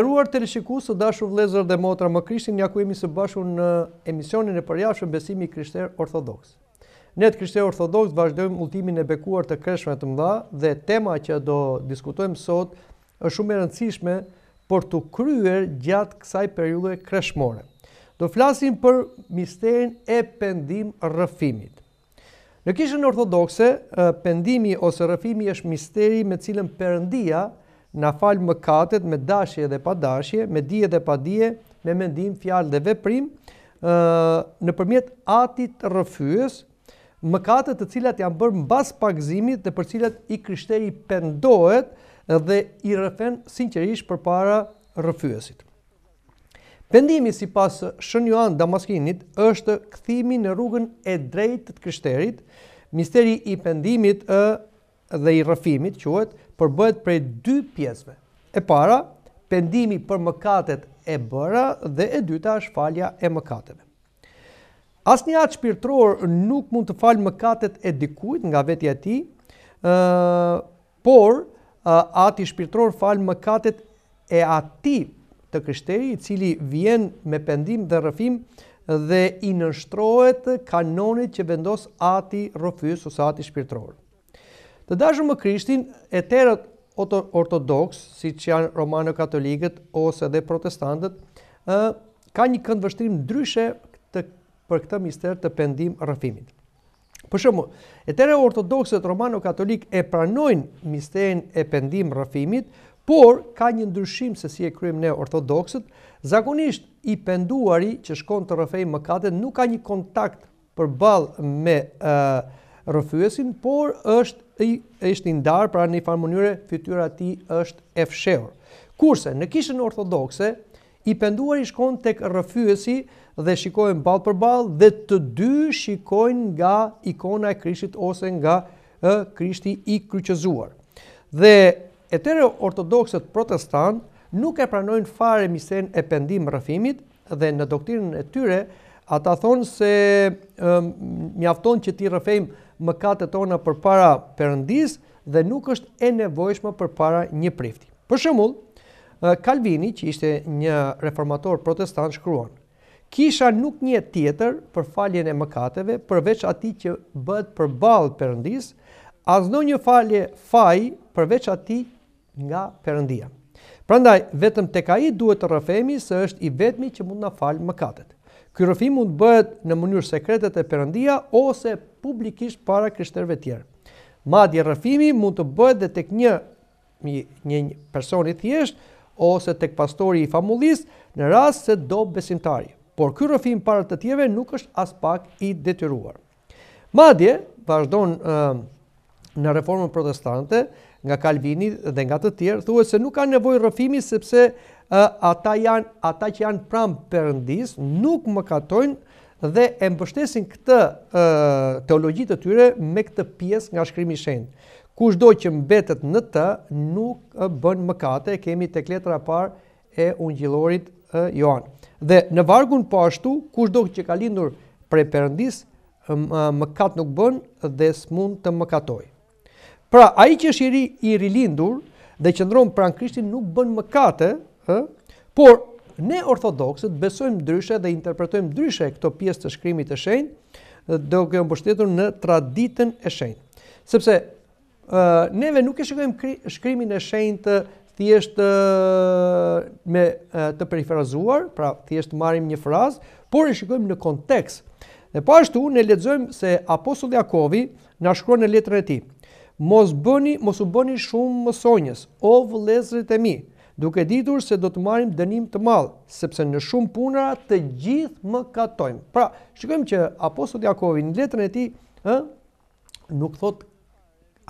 nderuar teleshikues të dashur vëllezër dhe motra, më krishin ja ku së bashku në emisionin e përjashtëm Besimi Krishter Orthodox. Ne të Krishter Orthodox vazhdojmë ultimin e bekuar të kreshtëve të mëdha dhe tema që do diskutojmë sot është shumë e rëndësishme për të kryer gjatë kësaj periudhe kreshmore. Do flasim për misterin e pendim rëfimit. Në kishën ortodokse, eh, pendimi ose rëfimi është misteri me cilën Perëndia na fal mëkatet me dashje dhe pa dashje, me dije dhe pa dije, me mendim, fjalë dhe veprim, në përmjet atit rëfyës, mëkatet të cilat janë bërë mbas pakzimit dhe për cilat i kryshteri pendohet dhe i rëfen sinqerisht për para rëfyësit. Pendimi si pas Shënjuan Damaskinit është këthimi në rrugën e drejtë të kryshterit, misteri i pendimit është dhe i rëfimit quhet përbëhet prej dy pjesëve. E para, pendimi për mëkatet e bëra dhe e dyta është falja e mëkateve. një atë shpirtëror nuk mund të falë mëkatet e dikujt nga vetja ti, por ati atë i shpirtëror falë mëkatet e ati të kështeri, i cili vjen me pendim dhe rëfim dhe i nështrohet kanonit që vendos ati rëfys ose ati shpirtëror. Të dashur më Krishtin, eterët ortodoks, si që janë romano-katolikët ose dhe protestantët, ka një këndë vështrim ndryshe të, për këtë mister të pendim rëfimit. Për shumë, e ortodoksët ortodoxët romano-katolik e pranojnë misterin e pendim rëfimit, por ka një ndryshim se si e kryejmë ne ortodoksët, zakonisht i penduari që shkon të rëfej më nuk ka një kontakt për balë me uh, rëfyesin, por është është i ndarë, pra në i farë mënyre, fytyra ti është e fshehur. Kurse, në kishën ortodokse, i penduar i shkon tek rëfyësi dhe shikojnë balë për balë dhe të dy shikojnë nga ikona e krishtit ose nga kryshti krishti i kryqëzuar. Dhe e tërë protestant nuk e pranojnë fare misen e pendim rëfimit dhe në doktrinën e tyre ata thonë se mjafton që ti rëfejmë mëkatet tona përpara Perëndis dhe nuk është e nevojshme përpara një prifti. Për shembull, Kalvini, që ishte një reformator protestant, shkruan: "Kisha nuk një tjetër për faljen e mëkateve, përveç atij që bëhet përballë Perëndis, as ndonjë falje faj përveç atij nga Perëndia." Prandaj vetëm tek ai duhet të rrafemi se është i vetmi që mund na fal mëkatet. Ky rrëfim mund të bëhet në mënyrë sekrete te Perëndia ose publikisht para krishterëve të tjerë. Madje rrëfimi mund të bëhet edhe tek një një person i thjesht ose tek pastori i famullis në rast se do besimtari. Por ky rrëfim para të tjerëve nuk është as pak i detyruar. Madje vazhdon uh, në reformën protestante nga Kalvini dhe nga të tjerë thuhet se nuk ka nevojë rrëfimi sepse ata janë ata që janë pranë perëndis nuk më katojnë dhe e mbështesin këtë e, teologji të tyre me këtë pjesë nga shkrimi i shenjtë. Cudo që mbetet në të nuk e bën mëkate, kemi tek letra e parë e ungjillorit Joan. Dhe në vargun po ashtu, cudo që ka lindur prej perëndis mëkat nuk bën dhe s'mund të mëkatoj. Pra ai që është i ri i rilindur dhe qëndron pranë Krishtit nuk bën mëkate, Por, ne ortodoksët besojmë dryshe dhe interpretojmë dryshe këto pjesë të shkrimit e shenjë, dhe o kemë pështetur në traditën e shenjë. Sepse, neve nuk e shikojmë shkrimin e shenjë të thjesht me të periferazuar, pra thjesht marim një frazë, por e shikojmë në kontekst. Dhe po ashtu, ne ledzojmë se Apostol Jakovi në shkruan në letrën e ti, mos bëni, mos u bëni shumë mësonjës, o vëlezrit e mi, duke ditur se do të marim dënim të malë, sepse në shumë punëra të gjithë më katojmë. Pra, shikojmë që Apostot Jakovi në letrën e ti ë, nuk thot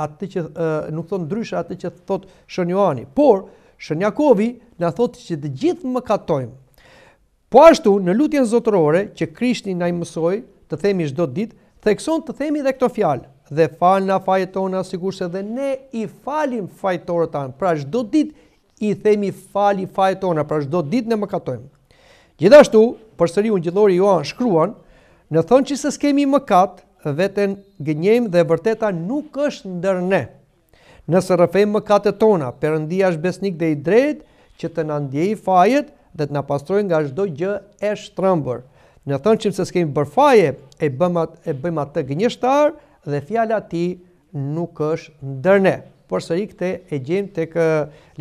atë që ë, nuk thot ndryshe atë që thot Shënjohani, por Jakovi në thot që të gjithë më katojmë. Po ashtu, në lutjen zotërore që Krishti na i mësoi të themi çdo ditë, thekson të themi dhe këto fjalë: Dhe falna na fajet tona sikurse dhe ne i falim fajtorët tan. Pra çdo ditë i themi fali fajë tona, pra shdo ditë në më katojmë. Gjithashtu, për sëri unë gjithori Johan shkruan, në thonë që se s'kemi më katë, vetën gënjem dhe vërteta nuk është ndërne. Nëse rëfem më katë tona, përëndia është besnik dhe i drejtë që të nëndjej fajët dhe të në pastrojnë nga shdo gjë e shtrëmbër. Në thonë që se s'kemi fajë, e bëjma atë gënjështarë dhe fjala ti nuk është ndërne për rikë të e gjem të kë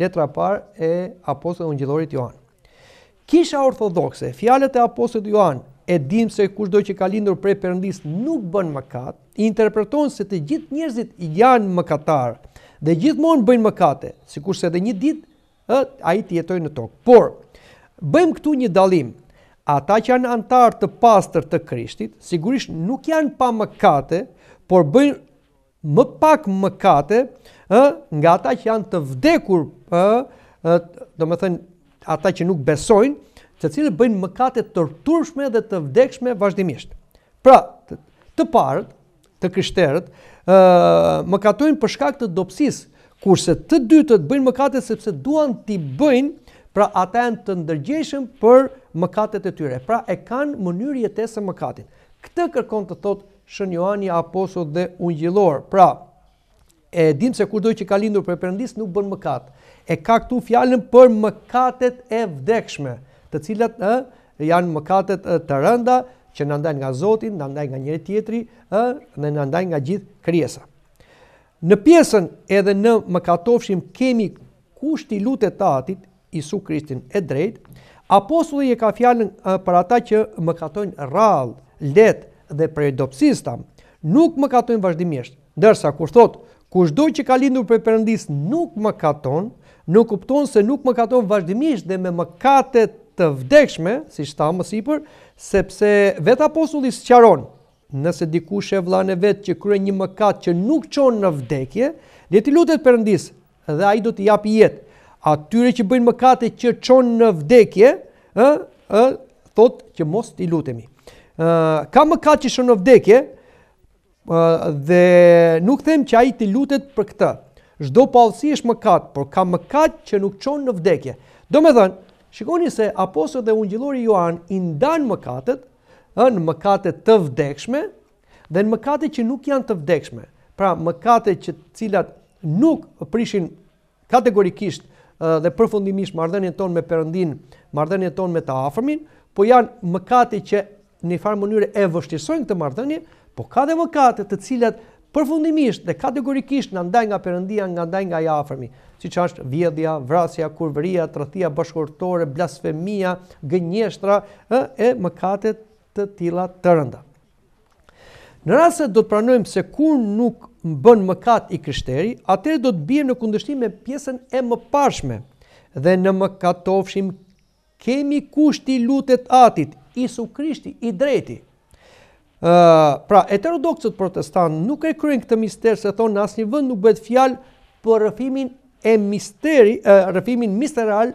letra par e apostët e ungjëllorit Johan. Kisha orthodoxe, fjalet e apostët Johan, e dim se kushdo që ka lindur prej përëndis nuk bën mëkat, interpreton se të gjithë njerëzit janë mëkatarë dhe gjithmonë bëjnë mëkate, si kurse dhe një ditë, a i të jetoj në tokë. Por, bëjmë këtu një dalim. Ata që janë antarë të pastër të krishtit, sigurisht nuk janë pa mëkate, por bëjnë më pak më kate ë nga ata që janë të vdekur ë do të thënë ata që nuk besojnë, të cilët bëjnë mëkate të dhe të vdekshme vazhdimisht. Pra, të parët, të krishterët, ë mëkatojnë për shkak të dobësisë, kurse të dytët bëjnë mëkate sepse duan ti bëjnë, pra ata janë të ndërgjeshëm për mëkatet e tyre. Pra e kanë mënyrë jetese mëkatin. Këtë kërkon të thotë shën Joani aposot dhe ungjilor. Pra, e dim se kurdoj që ka lindur për përëndis nuk bën mëkat. E ka këtu fjallën për mëkatet e vdekshme, të cilat e, janë mëkatet e, të rënda, që në ndaj nga Zotin, në ndaj nga njëri tjetri, e, në ndaj nga gjithë kriesa. Në pjesën edhe në mëkatofshim kemi kushti lutet e atit, Isu Kristin e drejt, aposot dhe je ka fjallën e, për ata që mëkatojnë rralë, letë, dhe prej dopsis tam, nuk më katojnë vazhdimisht. Ndërsa, kur thot, kush doj që ka lindur për përëndis nuk më katon, nuk kupton se nuk më katon vazhdimisht dhe me më kate të vdekshme, si shta më sipër, sepse vetë apostullis sqaron, nëse dikush e vlane vetë që kryen një mëkat që nuk qonë në vdekje, dhe ti lutet përëndis dhe a i do t'i japë jetë. Atyre që bëjnë mëkate që qonë në vdekje, ë, ë, thot që mos i lutemi ka më ka që shënë në vdekje dhe nuk them që a i të lutet për këta. Shdo palësi është më por ka më që nuk qonë në vdekje. Do me dhenë, shikoni se aposër dhe ungjilori Johan indan më katët, në më të vdekshme, dhe në më që nuk janë të vdekshme. Pra, më që cilat nuk prishin kategorikisht dhe përfundimisht mardhenjën ton me përëndin, mardhenjën ton me të afërmin, po janë mëkate që në farë mënyrë e vështirësojnë këtë marrëdhënie, po ka dhe vëkate të cilat përfundimisht dhe kategorikisht në ndaj nga përëndia, nga ndaj nga jafërmi, si që është vjedhja, vrasja, kurvëria, tratia bashkortore, blasfemia, gënjeshtra, e mëkate të tila të rënda. Në rrasë do të pranojmë se kur nuk bën mëkat i kryshteri, atër do të bje në kundërshtim me pjesën e më dhe në mëkatofshim kemi kushti lutet atit, Isu Krishti, i drejti. Pra, eterodokësët protestantë nuk e kryen këtë mister se thonë në asë një vënd nuk bëhet fjalë për rëfimin e misteri, rëfimin misteral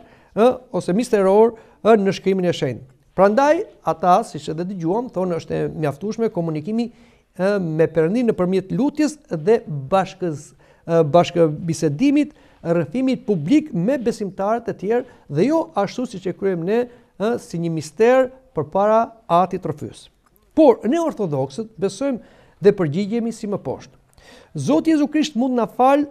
ose misteror në shkrimin e shenë. Pra ndaj, ata, si që dhe të gjuam, thonë është e mjaftushme komunikimi me përëndin në përmjet lutjes dhe bashkë bisedimit, rëfimit publik me besimtarët e tjerë dhe jo ashtu si që kryem ne si një mister për para ati të rëfys. Por, ne ortodoksët besojmë dhe përgjigjemi si më poshtë. Zotë Jezu Krisht mund në falë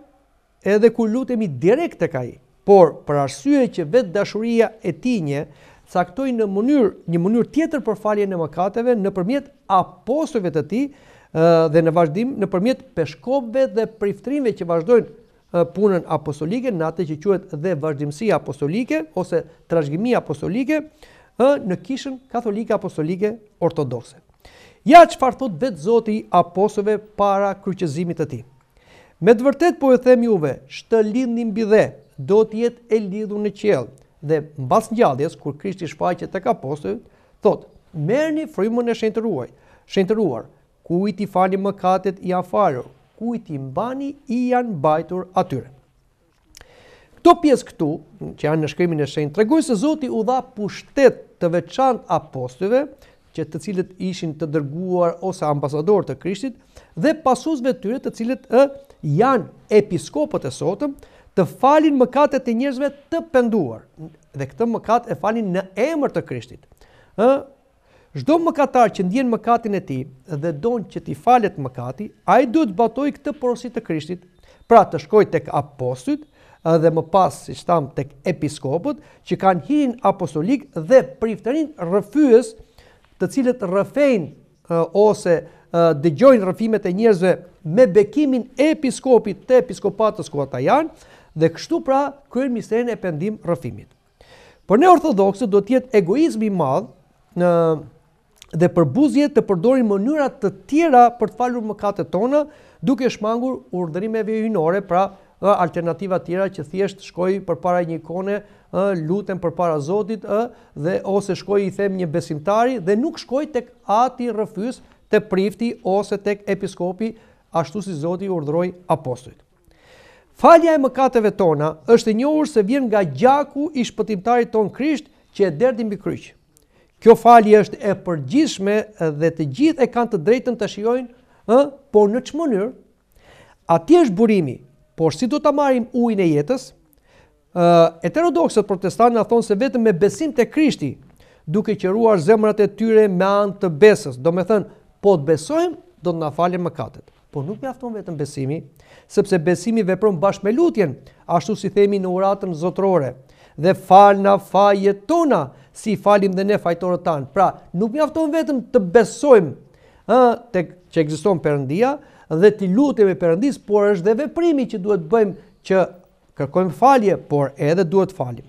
edhe ku lutemi direkt të kaj, por për arsye që vetë dashuria e tinje, caktoj në mënyrë, një mënyrë tjetër për falje në mëkateve në përmjet apostove të ti dhe në vazhdim në përmjet peshkobve dhe priftrimve që vazhdojnë punën apostolike, në atë që quet dhe vazhdimësia apostolike ose trashgimi apostolike, në kishën katolike apostolike ortodokse. Ja që farë thot vetë zoti apostove para kryqëzimit të ti. Me të vërtet po e them juve, shtë lindni mbi dhe do të jetë e lidhur në qjellë dhe mbas ngjalljes kur krishti shfaqet të apostujt, thot, "Merrni një frimën e shenëtëruaj, shenëtëruar, ku i ti fali më katet i afaro, ku i ti mbani i janë bajtur atyre. Këto pjesë këtu, që janë në shkrymin e shenë, tregoj se Zoti u dha pushtet të veçant apostive, që të cilët ishin të dërguar ose ambasador të krishtit, dhe pasusve tyre të cilët e janë episkopët e sotëm, të falin mëkatet e njerëzve të penduar, dhe këtë mëkat e falin në emër të krishtit. E, Shdo mëkatar që ndjen mëkatin e ti dhe donë që ti falet mëkati, a i duhet batoj këtë porosit të krishtit, pra të shkoj tek apostit, dhe më pas, si shtam, të episkopët, që kanë hirin apostolik dhe priftërin rëfyës të cilët rëfen eh, ose eh, dëgjojnë rëfimet e njerëzve me bekimin episkopit të episkopatës ku ata janë, dhe kështu pra kërën misterin e pendim rëfimit. Për ne orthodoxët do tjetë egoizmi madhë në eh, dhe përbuzje të përdorin mënyrat të tjera për të falur mëkatet tona, tonë, duke shmangur urdhërimeve hyjnore, pra alternativa tjera që thjesht shkoj përpara një ikone, ë lutem përpara Zotit ë dhe ose shkoj i them një besimtari dhe nuk shkoj tek ati rrëfys te prifti ose tek episkopi ashtu si Zoti urdhroj apostujt. Falja e mëkateve tona është e njohur se vjen nga gjaku i shpëtimtarit ton Krisht që e derdi mbi kryq. Kjo falje është e përgjithshme dhe të gjithë e kanë të drejtën ta shijojnë, ë, por në ç'mënyrë? Ati është burimi Por si do të marim ujnë e jetës? Eterodoxët protestanë në thonë se vetëm me besim të krishti, duke qëruar zemrat e tyre me anë të besës. Do me thënë, po të besojmë, do të na falim më katët. Por nuk me vetëm besimi, sepse besimi vepron bashkë me lutjen, ashtu si themi në uratën zotrore, dhe falna na faje tona, si falim dhe ne fajtorët tanë. Pra, nuk me vetëm të besojmë, të që egziston përëndia, dhe t'i lutim e përëndis, por është dhe veprimi që duhet bëjmë që kërkojmë falje, por edhe duhet falim.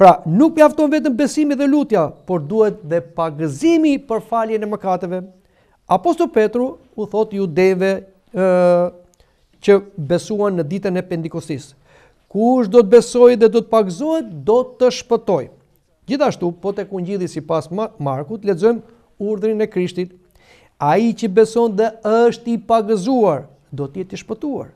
Pra, nuk afton vetëm besimi dhe lutja, por duhet dhe pagëzimi për falje në mëkateve. Apostu Petru u thot ju deve e, që besuan në ditën e pendikosis. Kush do të besoj dhe do të pagëzohet, do të shpëtoj. Gjithashtu, po të kungjidi si pas Markut, ledzojmë urdrin e Krishtit, A i që beson dhe është i pagëzuar, do tjetë i shpëtuar.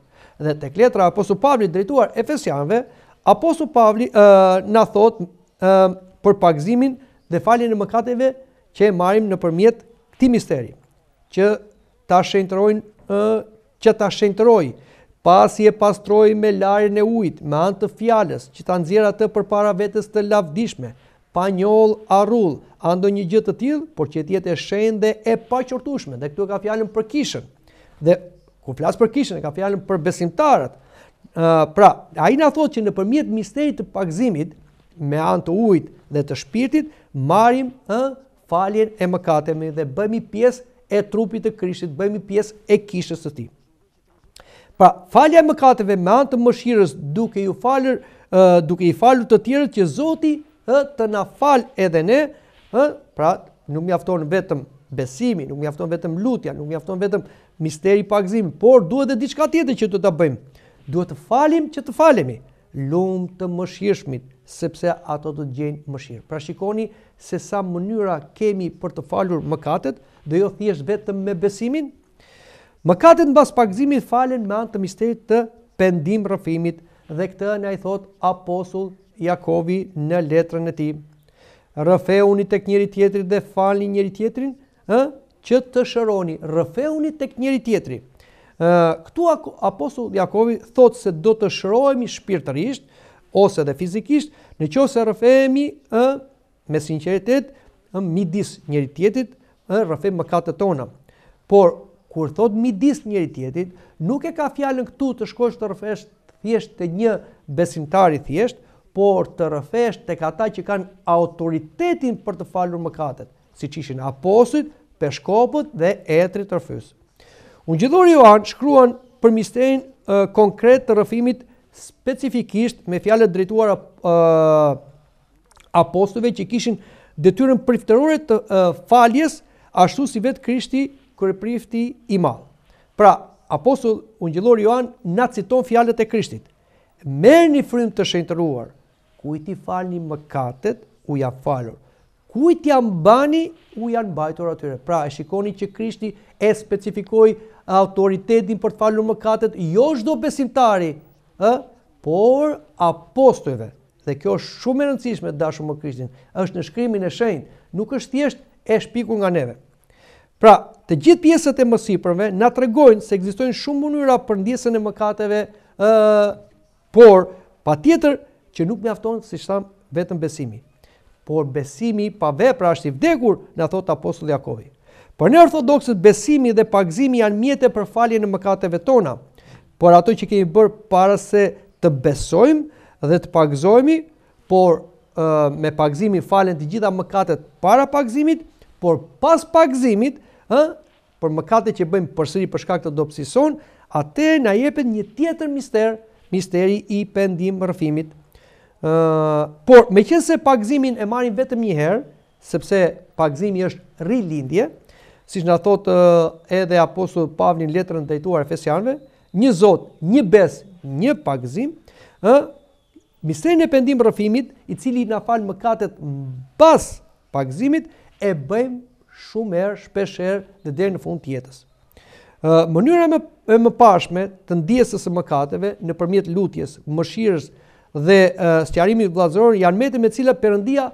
Dhe të kletra Apostu Pavli drejtuar fesianve, Apostu Pavli uh, në thot uh, për pagëzimin dhe falin e mëkateve që e marim në përmjet këti misteri, që ta shenëtërojnë, uh, që ta shenëtërojnë, pasi e pastroj me larjen e ujit, me anë të fjalës, që ta nxjerr atë përpara vetës të lavdishme, pa njoll arrull, ando një gjithë të tillë, por që tjetë e shenë dhe e pa dhe këtu e ka fjallën për kishën, dhe ku flasë për kishën, e ka fjallën për besimtarët. Uh, pra, a i nga thotë që në misterit të pakzimit, me anë të ujtë dhe të shpirtit, marim uh, faljen e mëkatemi dhe bëmi pjesë e trupit të krishtit, bëmi pjesë e kishës të ti. Pra, falja e mëkateve me anë të mëshirës duke, ju falër, uh, duke i falur të tjerët që Zoti uh, të na falë edhe ne, pra nuk mjafton vetëm besimi, nuk mjafton vetëm lutja, nuk mjafton vetëm misteri i pagëzimit, por duhet edhe diçka tjetër që do ta bëjmë. Duhet të falim që të falemi, lum të mëshirshmit, sepse ato do të gjejnë mëshirë. Pra shikoni se sa mënyra kemi për të falur mëkatet, do jo thjesht vetëm me besimin. Mëkatet mbas pagëzimit falen me anë të misterit të pendim rrëfimit dhe këtë na i thot apostull Jakovi në letrën e tij një tek njëri tjetri dhe falni njëri tjetrin, ë, që të shëroni, rëfeuni tek njëri tjetri. ë, këtu apostull Jakovi thotë se do të shërohemi shpirtërisht ose dhe fizikisht, në qo se rëfemi ë, me sinceritet ë, midis njëri tjetit, ë, më katë tona. Por, kur thot midis njëri tjetit, nuk e ka fjallën këtu të shkosh të rëfesh thjesht të një besimtari thjesht, por të rëfesh të kata që kanë autoritetin për të falur mëkatet, si që ishin aposit, peshkopët dhe etrit rëfys. Unë gjithur Johan shkruan për misterin konkret të rëfimit specifikisht me fjallet drejtuar apostove që kishin detyrën priftërore të faljes ashtu si vetë krishti kërë prifti i malë. Pra, apostull unë gjithur Johan në citon fjallet e krishtit. Merë një frim të shenëtëruar, kujti falni mëkatet, u ja falur. Kujti janë bani, u janë bajtor atyre. Pra, e shikoni që Krishti e specifikoj autoritetin për të falur mëkatet, jo shdo besimtari, e? por apostojve. Dhe kjo është shumë e rëndësishme të dashur më Krishtin. është në shkrimin e shenjë, nuk është thjesht e shpikur nga neve. Pra, të gjithë pjesët e mësipërve na tregojnë se ekzistojnë shumë mënyra për ndjesën e mëkateve, ë, por patjetër që nuk mjafton si shtam vetëm besimi. Por besimi pa vepra është i vdekur, na thot apostulli Jakovi. Për ne ortodoksët besimi dhe pagëzimi janë mjete për falje në mëkateve tona. Por ato që kemi bërë para se të besojmë dhe të pagëzohemi, por uh, me pagëzimin falen të gjitha mëkatet para pagëzimit, por pas pagëzimit, ë, për mëkatet që bëjmë përsëri për shkak të dobësisë son, atë na jepet një tjetër mister, misteri i pendim rrëfimit por me qënë se pagëzimin e marim vetëm një herë, sepse pagëzimi është rilindje, si që nga thot edhe Apostol Pavlin letrën dhejtuar e fesianve, një zot, një bes, një pagëzim, uh, misterin e pendim rëfimit, i cili nga falë mëkatet pas pagëzimit, e bëjmë shumë erë, shpesh erë dhe dhe në fund tjetës. Uh, mënyra më, e më pashme të ndjesës e mëkateve në përmjet lutjes, mëshirës, dhe stjarimi vlazëror janë mete me cila përëndia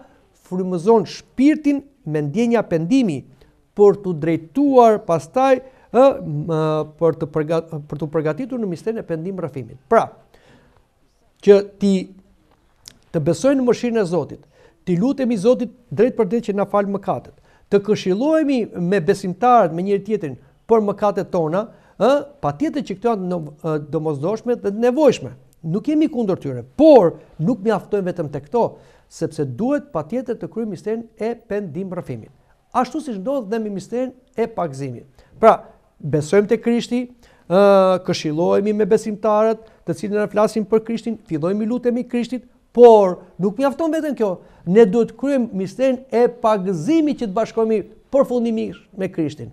frumëzon shpirtin me ndjenja pendimi për të drejtuar pastaj për të përgatitur në misterin e pendim rafimit. Pra, që ti të besojnë në mëshirën e Zotit, ti lutemi Zotit drejt për drejt që na falë mëkatet, të këshilojemi me besimtarët me njërë tjetërin për mëkatet tona, pa tjetët që këtë janë në dhe nevojshme. Nuk jemi kundër tyre, por nuk mjaftojmë vetëm të këto, sepse duhet patjetër të kryejmë misterin e pendim rrëfimit. Ashtu siç ndodh dhe me misterin e pagëzimit. Pra, besojmë te Krishti, ë këshillohemi me besimtarët, të cilët na flasin për Krishtin, fillojmë lutemi Krishtit, por nuk mjafton vetëm kjo. Ne duhet të kryejmë misterin e pagëzimit që të bashkohemi përfundimisht me Krishtin.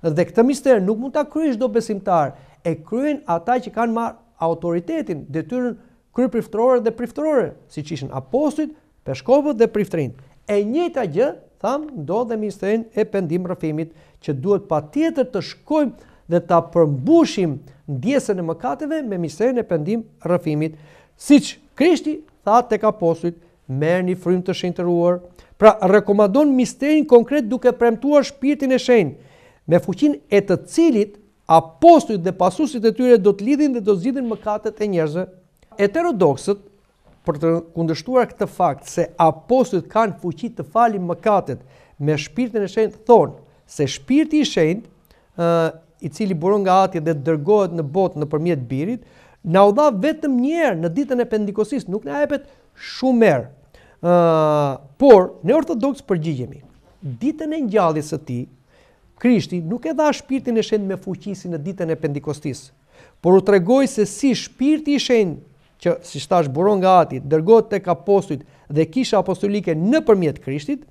Dhe këtë mister nuk mund ta kryesh shdo besimtar, e kryejn ata që kanë marrë autoritetin, detyrën krye priftërore dhe priftërore, siç ishin apostujt, peshkopët dhe priftërinë. E njëjta gjë tham ndodhe në ministrin e pendim rrëfimit që duhet patjetër të shkojmë dhe ta përmbushim ndjesën e mëkateve me ministrin e pendim rrëfimit, siç Krishti tha tek apostujt, merrni frymë të shenjtëruar. Pra rekomandon ministrin konkret duke premtuar shpirtin e shenjtë me fuqinë e të cilit apostujt dhe pasusit e tyre do të lidhin dhe do të mëkatet e njerëzve. Eterodoxët, për të kundështuar këtë fakt se apostujt kanë fuqit të falin mëkatet me shpirtin e shendë, thonë se shpirti i shendë, i cili buron nga atje dhe dërgohet në botë në përmjet birit, na u dha vetëm njerë në ditën e pendikosis, nuk në epet shumë merë. por, në ortodoks përgjigjemi, ditën e njallis të ti, Krishti nuk e dha shpirtin e shenjtë me fuqisë në ditën e Pentekostis, por u tregoi se si shpirti i shenjtë që si tash buron nga Ati, dërgohet tek apostujt dhe kisha apostolike nëpërmjet Krishtit,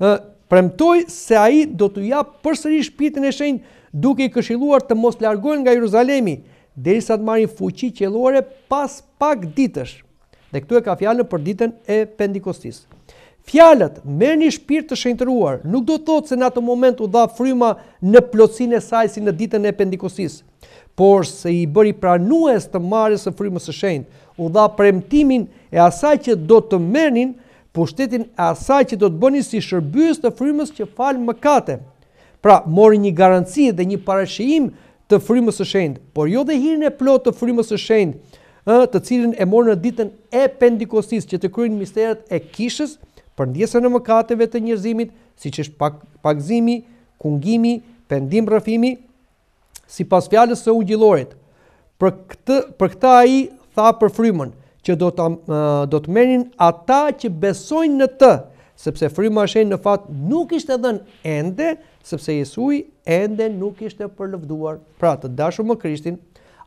ë premtoi se ai do t'u jap përsëri shpirtin e shenjtë duke i këshilluar të mos largohen nga Jeruzalemi derisa të marrin fuqi qellore pas pak ditësh. Dhe këtu e ka fjalën për ditën e Pentekostis fjalët merrni shpirt të shëntuar nuk do thotë se në atë moment u dha fryma në plocin e saj si në ditën e pendikosis, por se i bëri pranues të marrjes së frymës së shenjtë, u dha premtimin e asaj që do të merrnin pushtetin e asaj që do të bënin si shërbues të frymës që fal mëkate pra mori një garanci dhe një parashim të frymës së shënt por jo dhe hirën e plot të frymës së shënt ë të cilën e morën në ditën e Pentekostis që të kujtojnë misteret e Kishës për ndjesën e mëkateve të njerëzimit, si që është pak, pakzimi, kungimi, pendim rëfimi, si pas fjallës së ungjilorit. Për, këtë, për këta i tha për frymën, që do të, uh, do të menin ata që besojnë në të, sepse fryma shenë në fatë nuk ishte dhe në ende, sepse jesui ende nuk ishte përlëvduar. Pra të dashur më krishtin,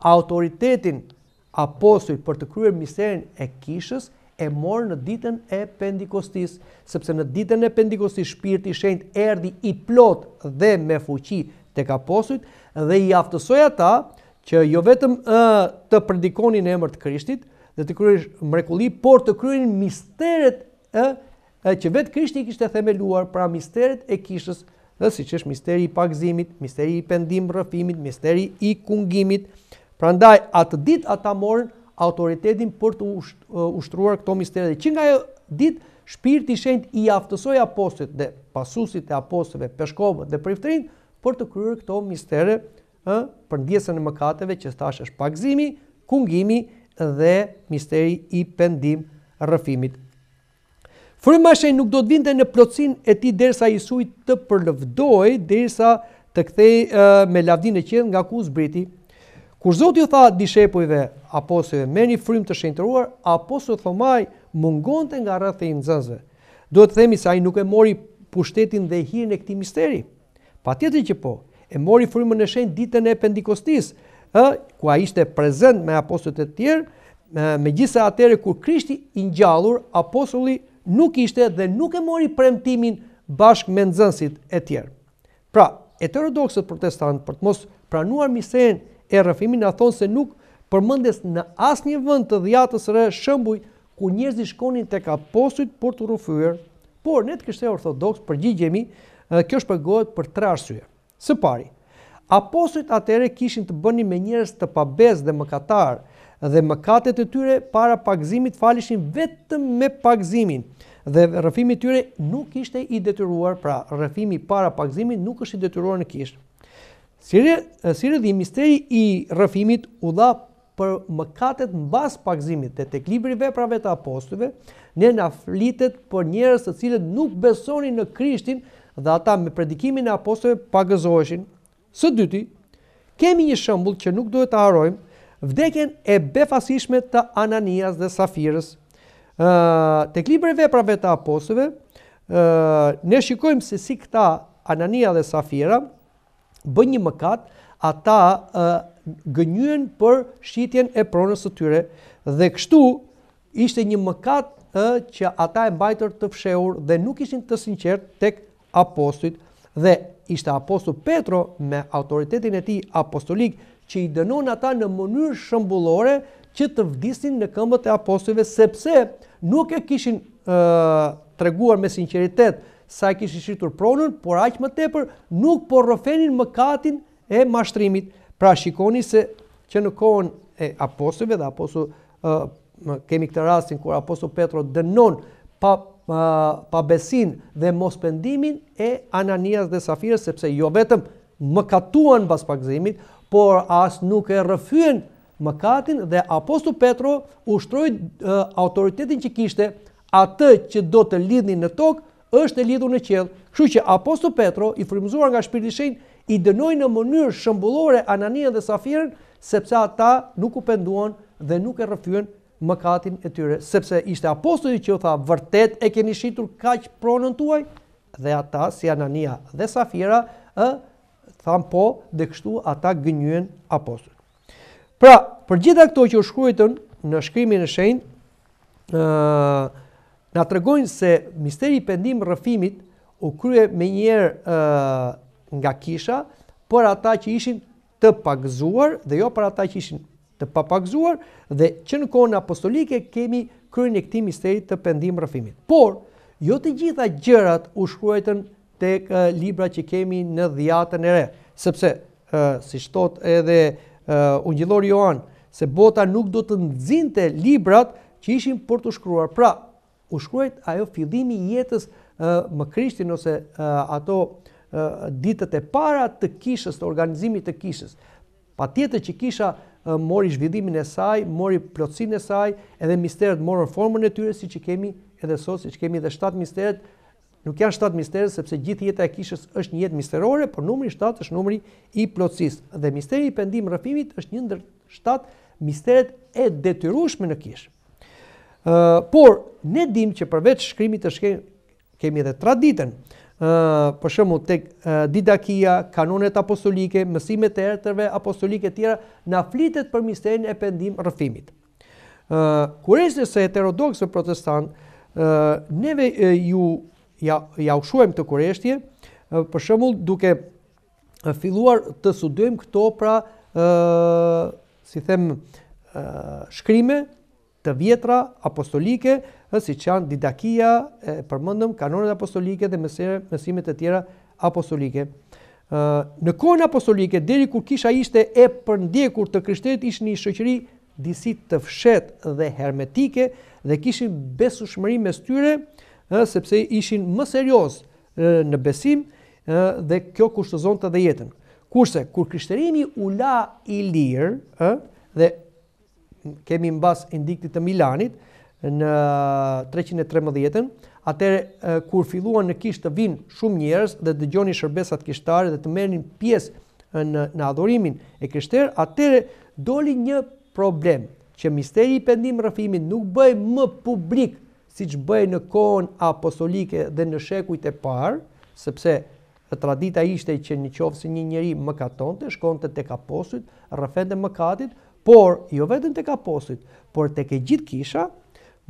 autoritetin apostoj për të kryer miserin e kishës, e morë në ditën e pendikostis, sepse në ditën e pendikostis Shpirti i Shenjtë erdhi i plot dhe me fuqi të apostujt dhe i aftësoi ata që jo vetëm uh, të predikonin në emër të Krishtit, dhe të kryejnë mrekulli, por të kryejnë misteret uh, uh, që vetë Krishti i kishte themeluar, pra misteret e Kishës, dhe siç është misteri i pagëzimit, misteri i pendim rëfimit, misteri i kungimit. Prandaj atë ditë ata morën autoritetin për të uh, ushtruar këto mistere Dhe që nga e ditë, shpirti i ishenjt i aftësoj apostet dhe pasusit e apostetve, peshkovët dhe përifterin për të kryrë këto misterë për ndjesën e mëkateve që stash është pakzimi, kungimi dhe misteri i pendim rëfimit. Fryma ashen nuk do të vinde në plotësin e ti dërsa i sujt të përlëvdoj dërsa të kthej me lavdin e qenë nga ku zbriti. Kur Zoti u tha dishepujve apostujve me një të shenjtëruar, apostulli Thomaj mungonte nga rrethi i nxënësve. Duhet të themi se ai nuk e mori pushtetin dhe hirën e këtij misteri. Patjetër që po, e mori frymën e shenjtë ditën e Pentekostis, ë, ku ai ishte prezant me apostujt e tjerë, megjithëse atëherë kur Krishti i ngjallur, apostulli nuk ishte dhe nuk e mori premtimin bashkë me nxënësit e tjerë. Pra, heterodoksët protestantë për të mos pranuar misterin e rëfimin a thonë se nuk përmëndes në asë një vënd të dhjatës rë shëmbuj ku i shkonin të ka postuit për të rëfyër, por ne të kështë e orthodox për gjigjemi dhe kjo shpegohet për tre arsye. Së pari, apostuit atere kishin të bëni me njërës të pabez dhe mëkatar dhe mëkatet e tyre para pakzimit falishin vetëm me pakzimin dhe rëfimi tyre nuk ishte i detyruar, pra rëfimi para pakzimin nuk është i detyruar në kishë. Sire dhe i misteri i rëfimit u dha për mëkatet në basë pakzimit dhe të klibri veprave të apostove, ne në flitet për njerës të cilët nuk besoni në krishtin dhe ata me predikimin e apostove pagëzoheshin. Së dyti, kemi një shëmbull që nuk duhet të harojmë, vdekjen e befasishme të Ananias dhe Safirës. Të klibri veprave të apostove, ne shikojmë se si këta Anania dhe Safira, bën një mëkat, ata uh, gënyen për shitjen e pronës së tyre dhe kështu ishte një mëkat uh, që ata e mbajtën të fshehur dhe nuk ishin të sinqert tek apostujt dhe ishte apostull Petro me autoritetin e tij apostolik që i dënon ata në mënyrë shëmbullore që të vdisin në këmbët e apostujve sepse nuk e kishin uh, treguar me sinqeritet uh, sa e kishë shqitur pronën, por aqë më tepër nuk por rëfenin më katin e mashtrimit. Pra shikoni se që në kohën e aposëve dhe aposë kemi këtë rastin kur aposë Petro dënon pa pa besin dhe mos pendimin e ananias dhe safirës, sepse jo vetëm më katuan bas pakzimit, por asë nuk e rëfyen më katin dhe apostu Petro ushtrojt autoritetin që kishte atë që do të lidhni në tokë është e lidhur në qell, Kështu që Aposto Petro, i frymëzuar nga Shpirti i Shenjtë, i dënoi në mënyrë shëmbullore Ananin dhe Safirën sepse ata nuk u penduan dhe nuk e rrëfyen mëkatin e tyre, sepse ishte apostoli që u tha vërtet e keni shitur kaq pronën tuaj dhe ata si Anania dhe Safira ë than po dhe kështu ata gënyen apostull. Pra, për gjitha këto që u shkruajtën në shkrimin e shenjtë, ë Na të regojnë se misteri i pendim rëfimit u krye me njerë uh, nga kisha, për ata që ishin të pagëzuar dhe jo për ata që ishin të papagëzuar dhe që në kohën apostolike kemi kryen e këti misteri të pendim rëfimit. Por, jo të gjitha gjërat u shkruajtën të uh, libra që kemi në dhjatën e re, sepse, uh, si shtot edhe uh, ungjilor Joan, se bota nuk do të nëzinte librat që ishin për të shkruar. Pra, u shkruajt ajo fillimi jetës më krishtin ose ato ditët e para të kishës, të organizimit të kishës. Pa tjetër që kisha mori zhvidimin e saj, mori plotësin e saj, edhe misteret morën formën e tyre, si që kemi edhe sot, si që kemi edhe 7 misteret, nuk janë 7 misteret, sepse gjithë jetë e kishës është një jetë misterore, por numri 7 është numri i plotësis. Dhe misteri i pendim rëfimit është një ndër 7 misteret e detyrushme në kishë. Por, ne dim që përveç shkrimit të kemi edhe traditën. ditën, për shëmu të didakia, kanonet apostolike, mësimet të erëtërve, apostolike tjera, në aflitet për misterin e pendim rëfimit. Kuresë nëse heterodoksë protestant, protestantë, neve ju ja u shuem të kureshtje, për shëmull duke filluar të sudojmë këto pra, si them, shkrime, të vjetra apostolike, si që janë didakia, përmëndëm, kanonet apostolike dhe mesimet e tjera apostolike. Në kohën apostolike, deri kur kisha ishte e përndjekur të krishterit ishë një shëqëri disit të fshet dhe hermetike dhe kishin besushmëri mes me styre, sepse ishin më serios në besim dhe kjo kushtozonte të dhe jetën. Kurse, kur krishterimi u la i lirë dhe kemi në basë indiktit të Milanit në 313-ën, atër kur filluan në kishtë të vinë shumë njerës dhe të gjoni shërbesat kishtare dhe të merin pjesë në, në adhurimin e kishtere, atër doli një problem që misteri i pendim rëfimin nuk bëj më publik si që bëj në kohën apostolike dhe në shekujt e parë, sepse tradita ishte që një qofë si një njëri më katonte, shkonte të kapostit, rëfende më katit, por jo vetën të ka postit, por të ke gjithë kisha,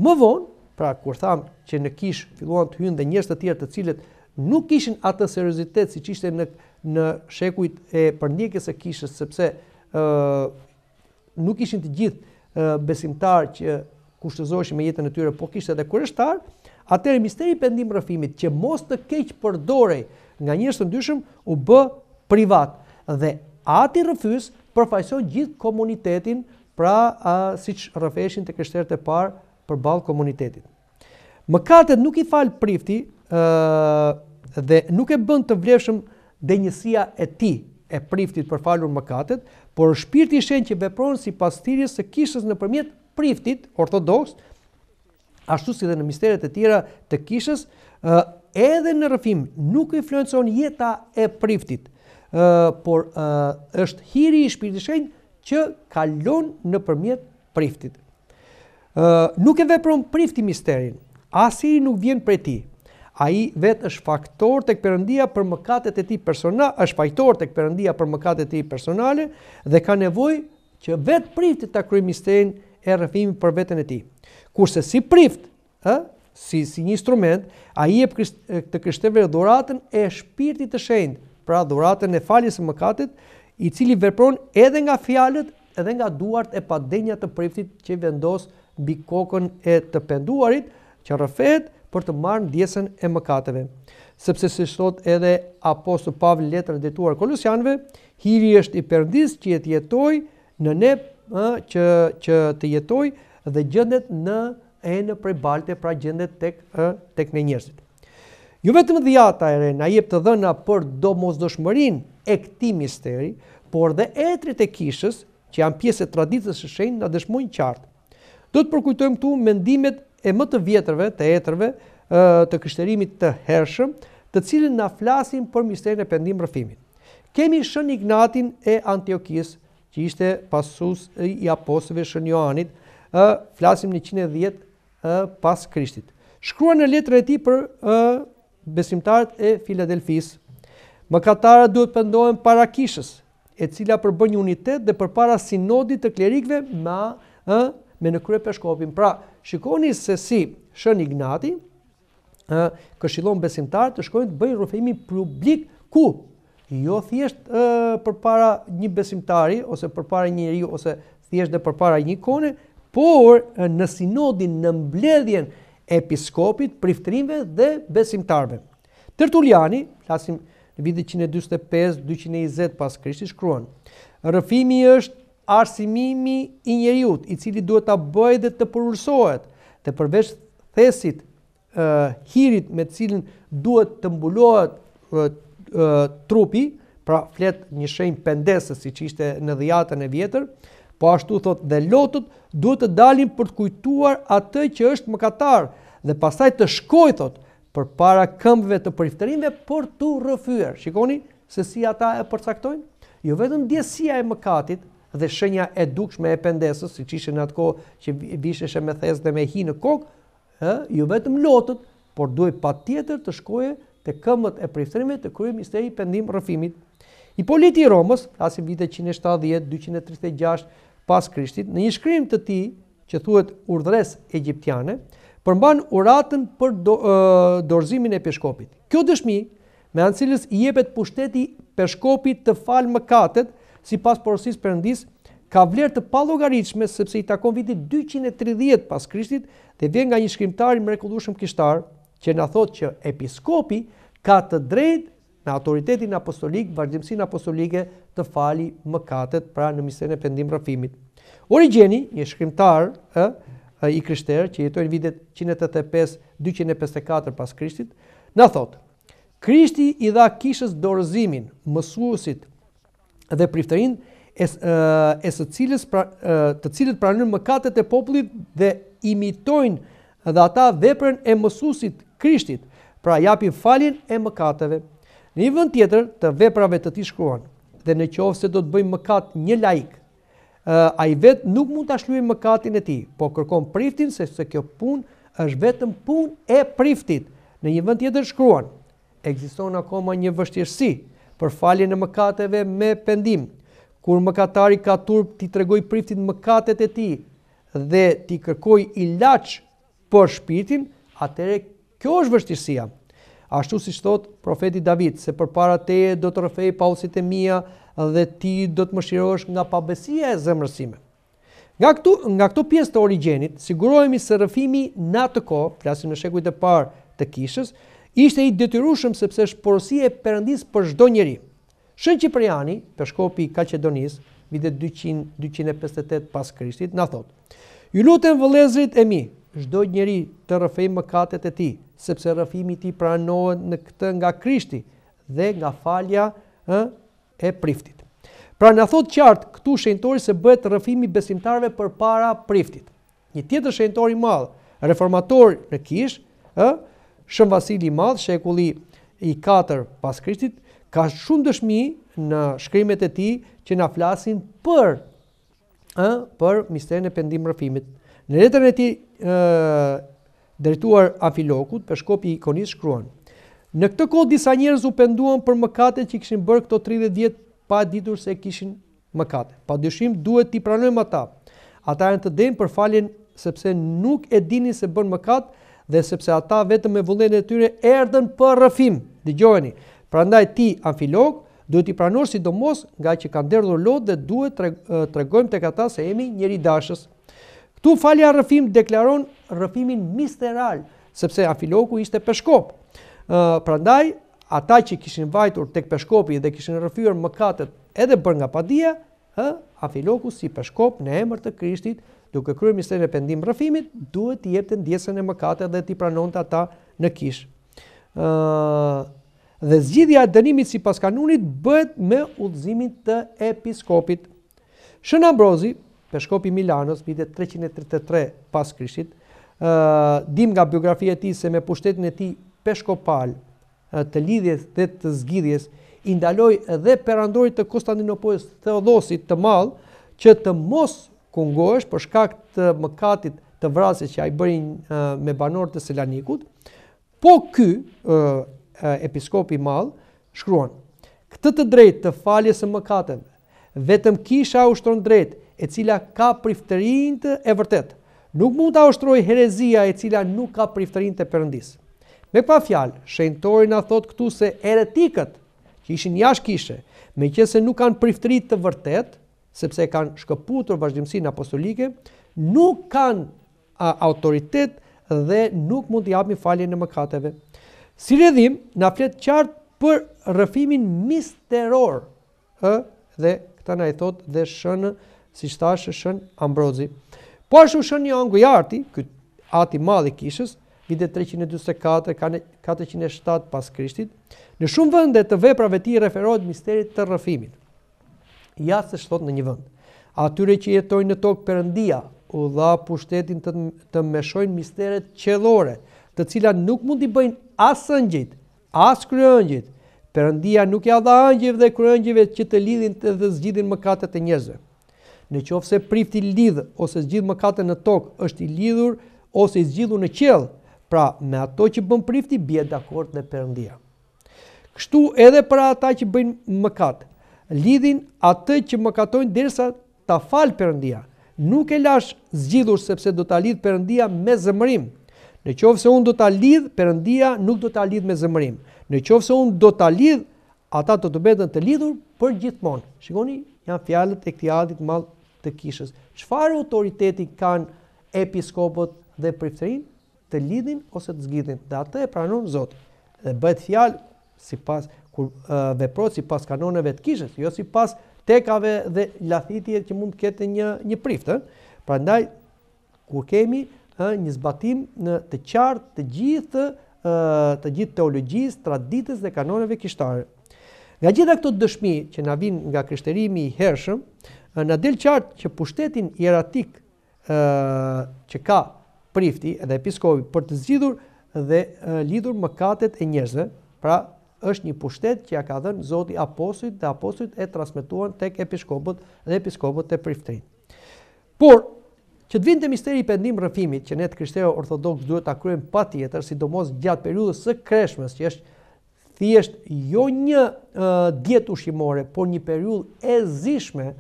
më vonë, pra kur thamë që në kishë filluan të hynë dhe njështë të tjerë të cilët nuk ishin atë seriositet si që ishte në, në shekuit e përndjekjes e kishës, sepse uh, nuk ishin të gjithë uh, besimtarë që kushtëzoshin me jetën e tyre, po kishtë edhe kërështarë, atëre misteri pëndim rëfimit që mos të keqë përdorej nga njështë të ndyshëm u bë privat dhe ati rëfys përfaqëson gjithë komunitetin, pra a, siç rëfeshin të kështerët e parë për balë komunitetit. Mëkatet nuk i fal prifti, ë dhe nuk e bën të vlefshëm denjësia e tij e priftit për falur mëkatet, por shpirti i shenjtë që vepron sipas thirrjes së kishës nëpërmjet priftit ortodoks, ashtu si dhe në misteret e tjera të kishës, ë edhe në rëfim nuk influencon jeta e priftit, por është hiri i shpirit shenjë që kalon në përmjet priftit. Nuk e vepron prifti misterin, asiri nuk vjen për ti. A i vetë është faktor të këpërëndia për mëkatet e ti personale, është faktor të këpërëndia për mëkatet e ti personale, dhe ka nevoj që vetë prifti të kërëj misterin e rëfimi për vetën e ti. Kurse si prift, si një instrument, a i e të kështeve dhuratën e shpirtit të shendë, pra dhuratën e faljes e mëkatit, i cili vepron edhe nga fjalët edhe nga duart e padenja të priftit që vendos mbi kokën e të penduarit që rrëfehet për të marrë ndjesën e mëkateve. Sepse si shtot edhe apostu Pavli letrën e dhëtuar Kolosianëve, hiri është i perdis që jetë jetoj në ne ë që që të jetoj dhe gjendet në e në prej balte pra gjendet tek tek në njerëzit. Jo vetëm dhjata e re na jep të dhëna për do e këti misteri, por dhe etrit e kishës, që janë pjesë e traditës së shenjtë na dëshmojnë qartë. Do të përkujtojmë këtu mendimet e më të vjetërve, të etrëve, të krishterimit të hershëm, të cilin na flasin për misterin e pendim rëfimin. Kemi shën Ignatin e Antiokis, që ishte pasus i aposëve shën Joanit, flasim në 110 pas Krishtit. Shkrua në letrën e ti për besimtarët e Filadelfis. Mëkatarët duhet pendohen para kishës, e cila përbën një unitet dhe përpara sinodit të klerikve me ë, me në krye peshkopin. Pra, shikoni se si Shën Ignati ë, këshillon besimtarët të shkojnë të bëjnë rrëfimin publik ku jo thjesht ë përpara një besimtari ose përpara një njeriu ose thjesht edhe përpara një ikone, por në sinodin, në mbledhjen episkopit, priftrimve dhe besimtarve. Tertuliani, flasim në vitë 125-220 pas krishti shkruan, rëfimi është arsimimi i njeriut, i cili duhet të bëjt dhe të përursohet, të përveç thesit, hirit me cilin duhet të mbulohet trupi, pra flet një shenjë pendese si që ishte në dhjatën e vjetër, Po ashtu thot dhe lotët duhet të dalin për të kujtuar atë që është mëkatar dhe pastaj të shkoj thot për para këmbëve të përifterimve për tu rëfyër. Shikoni se si ata e përcaktojnë? Jo vetëm djesia e mëkatit dhe shenja e dukshme e pendesës, si që ishe në atë kohë që visheshe me thes dhe me hi në kokë, ë jo vetëm lotët, por duhet pa tjetër të shkoje të këmbët e përifterimve të kryë misteri pendim rëfimit. I politi i Romës, asim vite 170, 236, pas Krishtit, në një shkrim të tij që thuhet Urdhres Egjiptiane, përmban uratën për do, uh, dorëzimin e peshkopit. Kjo dëshmi me anë cilës i jepet pushteti peshkopit të falë më katet, si pas porosis ka vlerë të pallogaritshme sepse i takon vitit 230 pas Krishtit dhe vjen nga një shkrimtari mrekullueshëm kishtar që na thot që episkopi ka të drejtë në autoritetin apostolik, vazhdimsinë apostolike të fali mëkatet pra në misën e pendim rafimit. Origjeni, një shkrimtar ë, i krishterë që jetojnë vitet 185-254 pas krishtit, në thotë, krishti i dha kishës dorëzimin, mësuesit dhe priftërin, e, e së cilës pra, të cilët pranojnë mëkatet e popullit dhe imitojnë dhe ata veprën e mësuesit krishtit, pra japin falin e mëkateve. Në një vënd tjetër të veprave të ti shkruan, dhe në qovë se do të bëjmë mëkat një laik, a i vetë nuk mund të ashluj mëkatin e ti, po kërkom priftin se se kjo pun është vetëm pun e priftit. Në një vënd tjetër shkruan, egziston akoma një vështirësi për falje në mëkateve me pendim, kur mëkatari ka turp ti të regoj priftin mëkatet e ti dhe ti kërkoj i lach për shpirtin, atëre kjo është vështirësia. Ashtu si shtot profeti David, se për para te do të rëfej pausit e mija dhe ti do të më shirosh nga pabesia e zemrësime. Nga këtu, nga këtu pjesë të origjenit, sigurohemi se rëfimi në të ko, flasim në shekujt e parë të kishës, ishte i detyrushëm sepse është e përëndis për shdo njeri. Shën Qipriani, për shkopi Kacedonis, vide 200-258 pas Krishtit, në thotë, ju lutën vëlezrit e mi, shdo njeri të rëfej më katet e ti, sepse rëfimi i ti tij pranohet në këtë nga Krishti dhe nga falja ë e priftit. Pra na thot qartë këtu shenjtori se bëhet besimtarve besimtarëve përpara priftit. Një tjetër shenjtor i madh, reformator në Kish, ë Shën Vasili i Madh, shekulli i 4 pas Krishtit, ka shumë dëshmi në shkrimet e tij që na flasin për ë për misterin e rëfimit. Në letrën e tij ë drejtuar Afilokut, peshkopi i Konis shkruan: Në këtë kohë disa njerëz u penduan për mëkatet që kishin bërë këto 30 vjet pa ditur se kishin mëkate. dyshim duhet t'i pranojmë ata. Ata janë të dëm për faljen sepse nuk e dini se bën mëkat dhe sepse ata vetëm me vullnetin e tyre erdhën për rëfim. Dëgjojeni. Prandaj ti afilok, duhet t'i si sidomos nga që kanë derdhur lot dhe duhet të tregojmë tek ata se emi njëri dashës. Këtu falja rëfim deklaron rëfimin misteral, sepse afiloku ishte peshkop. Prandaj, ata që kishin vajtur tek peshkopi dhe kishin rëfyër mëkatet edhe për nga padia, afiloku si peshkop në emër të Krishtit, duke kryer misterin e pendim rrëfimit, duhet të jepte ndjesën e mëkatet dhe t'i pranonte ata në kish. dhe zgjidhja e dënimit sipas kanunit bëhet me udhëzimin të episkopit. Shën Ambrozi, peshkopi Milanës, vite 333 pas krishtit, dim nga biografi e ti se me pushtetin e ti peshkopal të lidhjes dhe të zgidhjes, indaloj edhe perandorit të Konstantinopojës Theodosit të malë, që të mos kungosh për shkak të mëkatit të vrasit që a i bërin me banor të Selanikut, po ky episkopi malë shkruan, këtë të drejt të faljes e mëkatet, vetëm kisha ushtron drejt, e cila ka priftërin të e vërtet. Nuk mund të ashtroj herezia e cila nuk ka priftërin të përëndis. Me këpa fjalë, shenëtori në thotë këtu se eretikët që ishin jash kishe, me që se nuk kanë priftërit të vërtet, sepse kanë shkëputur vazhdimësi në apostolike, nuk kanë autoritet dhe nuk mund të japëmi falje në mëkateve. Si redhim, në fletë qartë për rëfimin misteror, dhe këta në e thotë dhe shënë, si shtashë shën ambrozi. Po ashtu shën një angu i arti, këtë ati madhe kishës, vide 324, 407 pas krishtit, në shumë vënde të veprave ti referohet misterit të rëfimit. Ja se shtot në një vënd. Atyre që jetojnë në tokë përëndia, u dha pushtetin të, të meshojnë misteret qelore, të cila nuk mund t'i bëjnë asë ëngjit, asë kryëngjit, përëndia nuk ja dha ëngjiv dhe kryëngjive që të lidhin të dhe zgjidhin mëkatet e njëzëve në qofë se prifti lidhë ose zgjidhë më kate në tokë është i lidhur ose i zgjidhur në qelë, pra me ato që bën prifti bje dakord akord dhe përëndia. Kështu edhe për ata që bëjnë më kate, lidhin atë që më katojnë dërsa ta falë përëndia, nuk e lash zgjidhur sepse do ta lidhë përëndia me zëmërim. Në qofë se unë do ta lidhë, përëndia nuk do ta lidhë me zëmërim. Në qofë se unë do ta lidhë, ata do të bedhen të lidhur për gjithmonë. Shikoni, janë fjalët e këti adit malë të kishës. Çfarë autoriteti kanë episkopët dhe priftërin të lidhin ose të zgjidhin? Dhe atë e pranon Zoti. Dhe bëhet fjalë sipas kur uh, veprohet sipas kanoneve të kishës, jo sipas tekave dhe lathitjeve që mund të ketë një një prift, ë. Prandaj kur kemi ë një zbatim në të qartë të gjithë të gjithë teologjisë, traditës dhe kanoneve kishtare. Nga gjitha këto dëshmi që na vijnë nga krishterimi i hershëm, në del qartë që pushtetin jeratik që ka prifti edhe episkopi për të zgjidhur dhe lidhur mëkatet e njerëzve, pra është një pushtet që ja ka dhënë Zoti apostullit dhe apostullit e transmetuan tek episkopët dhe episkopët e priftrin. Por që të vindë te misteri i pendim rëfimit që ne të krishterë ortodox duhet ta kryejmë patjetër, sidomos gjatë periudhës së kreshmës, që është thjesht jo një djetë dietë ushqimore, por një periudhë e zishme,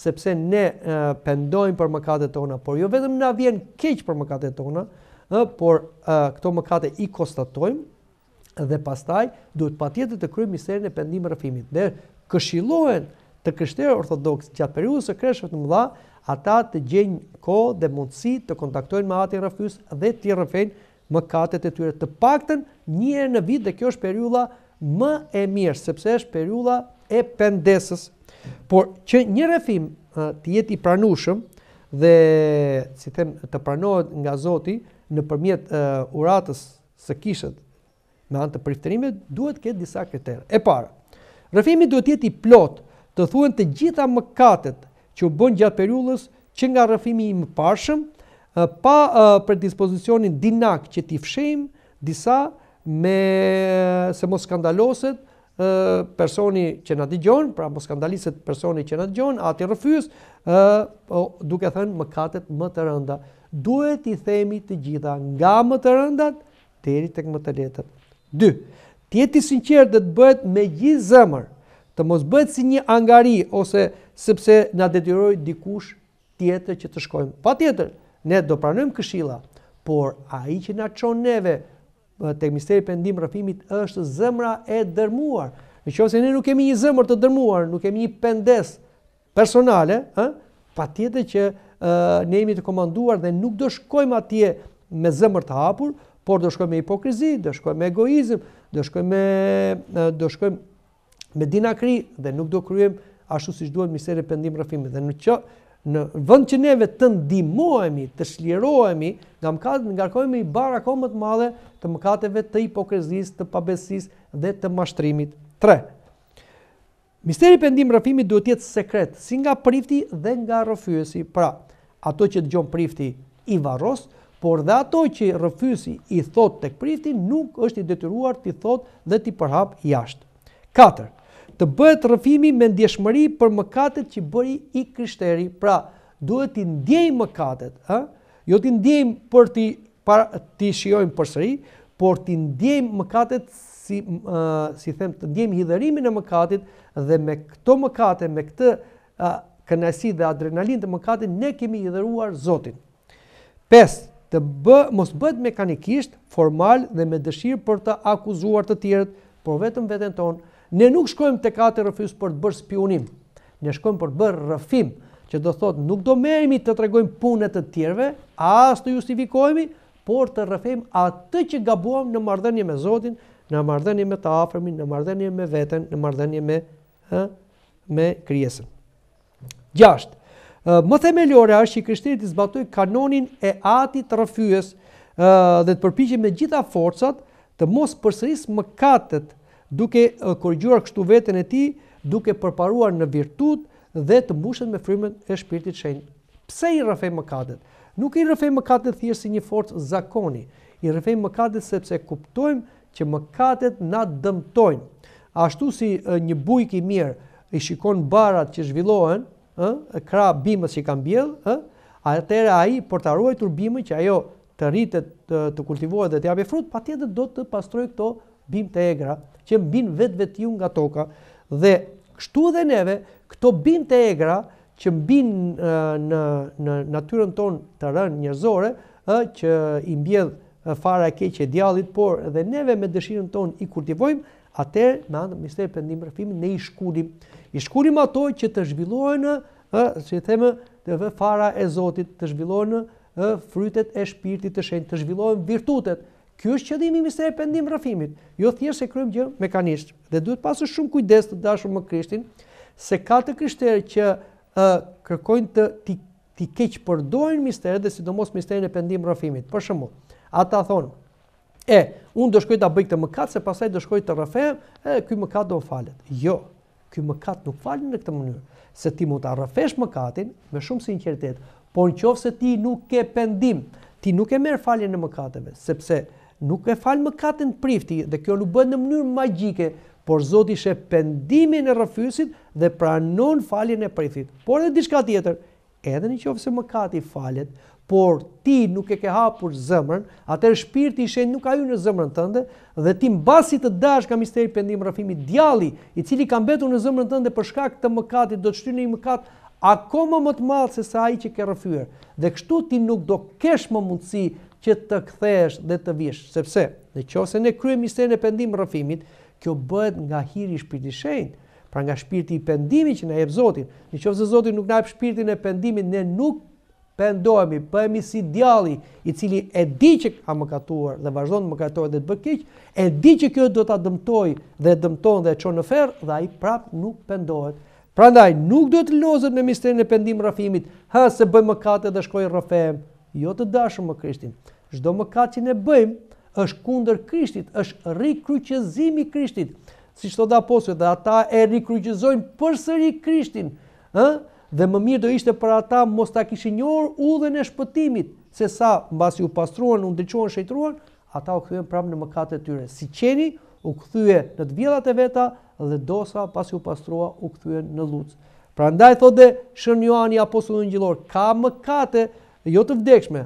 sepse ne e, pendojmë për mëkatet tona, por jo vetëm na vjen keq për mëkatet tona, ë, por e, këto mëkate i konstatojmë dhe pastaj duhet patjetër të kryejmë misterin e pendimit rrëfimit. Dhe këshillohen të krishterë ortodoks gjatë periudhës së kreshëve të mëdha, ata të gjejnë kohë dhe mundësi të kontaktojnë me atin rrëfyes dhe të rrëfejnë mëkatet e tyre të paktën një herë në vit dhe kjo është periudha më e mirë sepse është periudha e pendesës Por që një rrethim të jetë i pranueshëm dhe, si them, të pranohet nga Zoti nëpërmjet uratës së kishës me anë të priftërimeve, duhet të ketë disa kritere. E para, rëfimi duhet të jetë i plot, të thuhen të gjitha mëkatet që u bën gjatë periudhës që nga rrëfimi i mëparshëm pa për dispozicionin dinak që ti fshehim disa me se mos skandaloset personi që në digjon, pra më skandalisët personi që në digjon, ati rëfys, duke thënë më katët më të rënda. Duhet i themi të gjitha nga më të rëndat, teri të këmë të letët. 2. Tjeti sinqer dhe të bëhet me gjithë zëmër, të mos bëhet si një angari, ose sepse në detyroj dikush tjetër që të shkojmë. Pa tjetër, ne do pranëm këshila, por a i që në qonë neve, të misteri pëndim rëfimit është zëmra e dërmuar. Në që ose ne nuk kemi një zëmër të dërmuar, nuk kemi një pëndes personale, pa tjetë që ne jemi të komanduar dhe nuk do shkojmë atje me zëmër të hapur, por do shkojmë me hipokrizi, do shkojmë me egoizm, do shkojmë me dinakri dhe nuk do kryem ashtu si shduhet misteri pëndim rëfimit. Dhe në që, në vënd që neve të ndihmohemi, të shlirojemi, nga mëkatet, në ngarkojme i më të madhe të mëkateve të hipokrizis, të pabesis dhe të mashtrimit. 3. Misteri pendimit rëfimit duhet jetë sekret, si nga prifti dhe nga rëfyesi. Pra, ato që të prifti i varos, por dhe ato që rëfyesi i thot të këprifti, nuk është i detyruar të i thot dhe të i përhap jashtë të bëhet rrëfimi me ndjeshmëri për mëkatet që bëri i krishteri. Pra, duhet t'i ndjejmë mëkatet, ë? Jo t'i ndjejmë për t'i para t'i shijojmë përsëri, por t'i ndjejmë mëkatet si uh, si them të ndjejmë hidhërimin e mëkatit dhe me këto mëkate, me këtë uh, kënaqësi dhe adrenalinë të mëkatit ne kemi i dhëruar Zotin. 5 të bë, mos bëhet mekanikisht, formal dhe me dëshirë për të akuzuar të tjerët, por vetëm veten tonë Ne nuk shkojmë të katë rëfys për të bërë spionim. Ne shkojmë për të bërë rëfim, që do thotë nuk do merimi të tregojmë punet të tjerve, as të justifikojmi, por të rëfim atë që gabuam në mardhenje me Zotin, në mardhenje me të afërmin, në mardhenje me veten, në mardhenje me, ha, me kriesën. Gjashtë, më themeljore ashtë që i kryshtirit i zbatoj kanonin e ati të rëfyës dhe të përpishim me gjitha forcat të mos përsëris më katët duke korrigjuar kështu veten e tij, duke përparuar në virtut dhe të mbushet me frymën e Shpirtit të Shenjtë. Pse i rrëfej mëkatet? Nuk i rrëfej mëkatet thjesht si një forcë zakoni. I rrëfej mëkatet sepse kuptojmë që mëkatet na dëmtojnë. Ashtu si një bujk i mirë i shikon barat që zhvillohen, ë, kra bimës që kanë mbjell, ë, atëherë ai për ta ruajtur bimën që ajo të rritet, të kultivohet dhe të japë frut, patjetër do të pastrojë këto bim të egra, që mbin vetë vetë nga toka, dhe kështu dhe neve, këto bim të egra, që mbin në, në natyren ton të rën njërzore, që i mbjedh fara e keqe djallit, por dhe neve me dëshirën ton i kultivojmë, atër me andë mister për një mërëfimi, ne i shkurim. I shkurim ato që të zhvillojnë, që i themë, të fara e zotit, të zhvillojnë, frytet e shpirtit të shenjtë, të zhvillohen virtutet, Ky është qëllimi i misterit pendim rrafimit. Jo thjesht se kryejmë gjë mekanisht dhe duhet pasur shumë kujdes të dashur më Krishtin se ka të krishterë që uh, kërkojnë të ti, ti keq përdorin misterin dhe sidomos misterin e pendim rrafimit. Për shembull, ata thonë E, unë do shkoj ta bëj këtë mëkat se pastaj do shkoj të rrafem, e ky mëkat do falet. Jo, ky mëkat nuk falet në këtë mënyrë, se ti mund ta rrafesh mëkatin me shumë sinqeritet, por nëse ti nuk ke pendim, ti nuk e merr faljen e mëkateve, sepse nuk e falë më katën prifti dhe kjo nuk bëndë në mënyrë magjike, por Zoti shë pendimin e rëfysit dhe pranon faljen e priftit. Por edhe diçka tjetër, edhe një qofë se më katë i falet, por ti nuk e ke hapur zëmërn, atër shpirti i shenë nuk a ju në zëmërn tënde, dhe ti mbasi të dash ka misteri pendim rëfimi djali, i cili kam betu në zëmërn tënde për shkak të më katë, do të shtyrë në i më katë, akoma më të malë se sa i që ke rëfyër. Dhe kështu ti nuk do kesh më mundësi që të kthesh dhe të vish, sepse në qofse ne kryejmë misterin e pendimit rëfimit, kjo bëhet nga hiri i Shpirtit Shenjtë, pra nga Shpirti i pendimit që na jep Zoti. Në qofse Zoti nuk na jep Shpirtin e pendimit, ne nuk pendohemi, bëhemi si djalli i cili e di që ka mëkatuar dhe vazhdon të mëkatojë dhe të bëjë keq, e di që kjo do ta dëmtoj dhe dëmton dhe e çon në ferr dhe ai prapë nuk pendohet. Prandaj nuk duhet të lozohet misterin e pendimit rrëfimit, ha se bëj mëkate dhe shkoj rrëfem, jo të dashur me Krishtin. Çdo mëkat që ne bëjmë është kundër Krishtit, është rikryqëzimi i Krishtit. Siç thotë apostoli, dhe ata e rikryqëzojnë përsëri Krishtin, ë? Dhe më mirë do ishte për ata mos ta kishin njohur udhën e shpëtimit, se sa mbasi u pastruan, u ndriçuan, shëtruan, ata u kthyen prapë në mëkatet e tyre. Si qeni, u kthye në të vjellat e veta dhe dosa pasi u pastrua u kthyen në lutz. Prandaj thotë Shën Joani apostulli ngjillor, ka mëkate jo të vdekshme,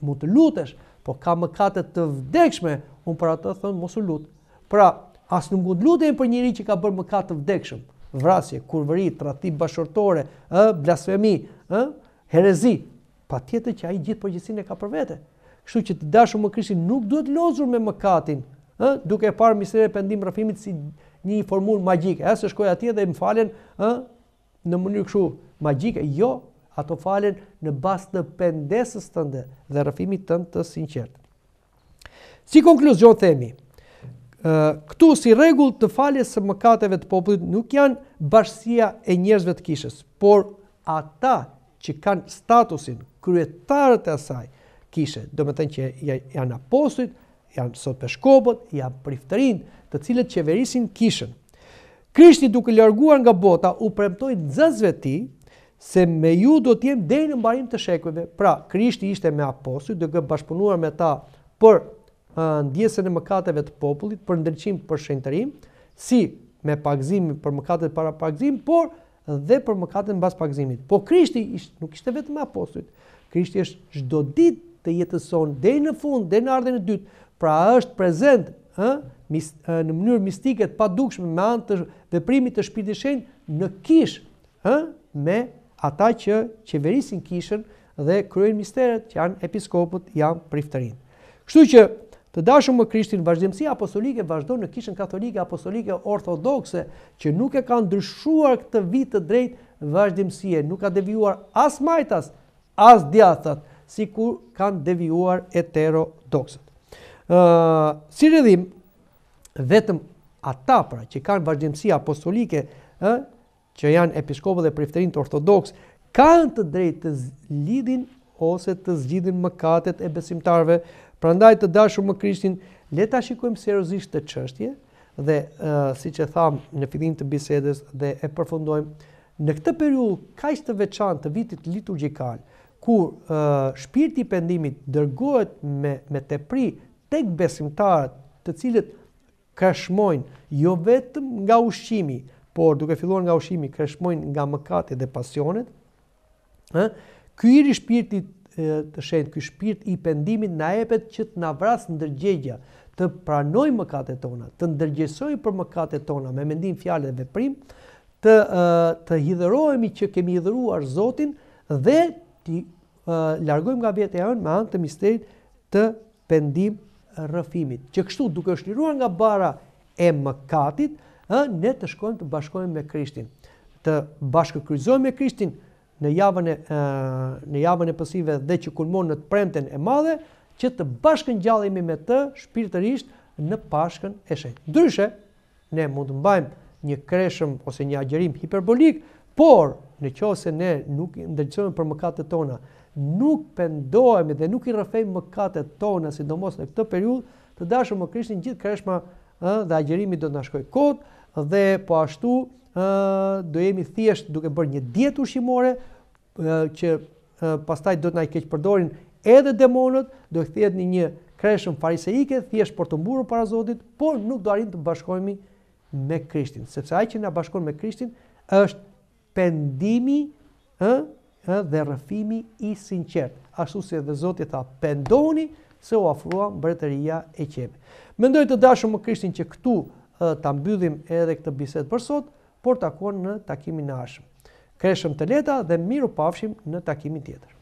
mund të lutesh, po ka mëkate të vdekshme, un për atë thon mos u lut. Pra, as nuk mund të për njëri që ka bërë mëkat të vdekshëm, vrasje, kurvëri, tradhti bashortore, ë, blasfemi, ë, herezi, patjetër që ai gjithë përgjithësinë e ka për vete. Kështu që të dashur më Krishti nuk duhet lozur me mëkatin, ë, duke parë misterin e pendim rëfimit si një formulë magjike. As se shkoj atje dhe më falen, ë, në mënyrë kështu magjike, jo, ato falen në bas të pendesës të ndë dhe rëfimi të ndë të sinqertë. Si konkluzion themi, këtu si regull të falje së mëkateve të popullit nuk janë bashësia e njërzve të kishës, por ata që kanë statusin kryetarët e asaj kishë, do me tënë që janë apostit, janë sot për janë priftërin të cilët qeverisin kishën. Krishti duke lërguar nga bota u premtoj të zëzve ti se me ju do të jemi deri në mbarim të shekujve. Pra, Krishti ishte me apostull, do të bashkëpunuar me ta për ndjesën e mëkateve të popullit, për ndërçim për shëndetrim, si me pagëzim për mëkatet para pagëzim, por dhe për mëkatet mbas pagëzimit. Po Krishti nuk ishte vetëm apostull. Krishti është çdo ditë të jetës son deri në fund, deri në ardhen e dytë. Pra është prezent ëh, në mënyrë mistike të padukshme me anë të veprimit të Shpirtit të Shenjtë në kishë, ëh, me ata që qeverisin kishën dhe kryen misteret që janë episkopët janë priftërin. Kështu që të dashëm më krishtin vazhdimësi apostolike vazhdon në kishën katolike apostolike orthodoxe që nuk e kanë ndryshuar këtë vit të drejtë vazhdimësie, nuk ka devijuar as majtas, as djathat, si kanë devijuar heterodoxët. Uh, si rëdhim, vetëm ata pra që kanë vazhdimësi apostolike, uh, që janë episkopë dhe prifterin të ortodoks, kanë të drejtë të lidin ose të zgjidin mëkatet e besimtarve, prandaj të dashur më Krishtin, le ta shikojmë seriozisht të çështje dhe uh, siç e tham në fillim të bisedës dhe e përfundojmë në këtë periudhë kaq të veçantë të vitit liturgjikal, ku uh, shpirti i pendimit dërgohet me me tepri tek besimtarët, të cilët krashmojnë jo vetëm nga ushqimi, por duke filluar nga ushimi kreshmojnë nga mëkatet dhe pasionet, ë, ky i shpirtit të shenjtë, ky shpirt i pendimit na jepet që të na vras ndërgjegja, të pranojmë mëkatet tona, të ndërgjesoj për mëkatet tona me mendim fjalë dhe veprim, të uh, të hidhërohemi që kemi hidhëruar Zotin dhe të uh, largojmë nga vjetë e me anë të misterit të pendim rëfimit. Që kështu duke është liruar nga bara e mëkatit, ë ne të shkojmë të bashkohemi me Krishtin, të bashkëkryqëzohemi me Krishtin në javën e në javën e pasive dhe që kulmon në të premten e madhe që të bashkëngjallemi me të shpirtërisht në Pashkën e shenjtë. Ndryshe, ne mund të mbajmë një kreshëm ose një agjerim hiperbolik, por në qovë se ne nuk ndërqëmë për mëkatët tona, nuk pendohemi dhe nuk i rëfejmë mëkatët tona, si do mos në këtë periud, të dashëm më krishtin gjithë kreshma dhe agjerimi do të nashkoj kodë, dhe po ashtu ë do jemi thjesht duke bërë një dietë ushqimore që pastaj do të na i keq përdorin edhe demonët, do të thjet në një kreshëm fariseike thjesht për të mburur para Zotit, por nuk do arrim të bashkohemi me Krishtin, sepse ai që na bashkon me Krishtin është pendimi ë ë dhe rrëfimi i sinqert. Ashtu si edhe Zoti tha, pendoni se u afrua mbretëria e qepit. Mendoj të dashur me Krishtin që këtu ta mbydhim edhe këtë biset për sot, por takon në takimin në ashëm. Kreshëm të leta dhe miru pafshim në takimin tjetër.